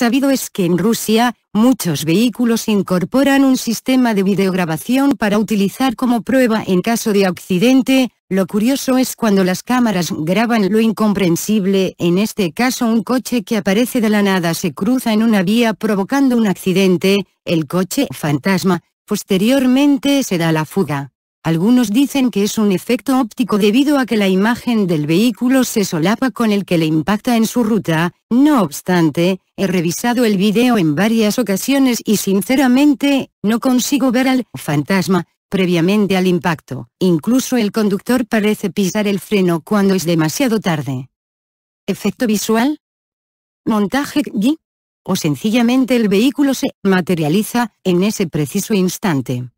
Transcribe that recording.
sabido es que en Rusia, muchos vehículos incorporan un sistema de videograbación para utilizar como prueba en caso de accidente, lo curioso es cuando las cámaras graban lo incomprensible, en este caso un coche que aparece de la nada se cruza en una vía provocando un accidente, el coche fantasma, posteriormente se da la fuga. Algunos dicen que es un efecto óptico debido a que la imagen del vehículo se solapa con el que le impacta en su ruta, no obstante, he revisado el video en varias ocasiones y sinceramente, no consigo ver al fantasma, previamente al impacto, incluso el conductor parece pisar el freno cuando es demasiado tarde. ¿Efecto visual? ¿Montaje ¿O sencillamente el vehículo se materializa en ese preciso instante?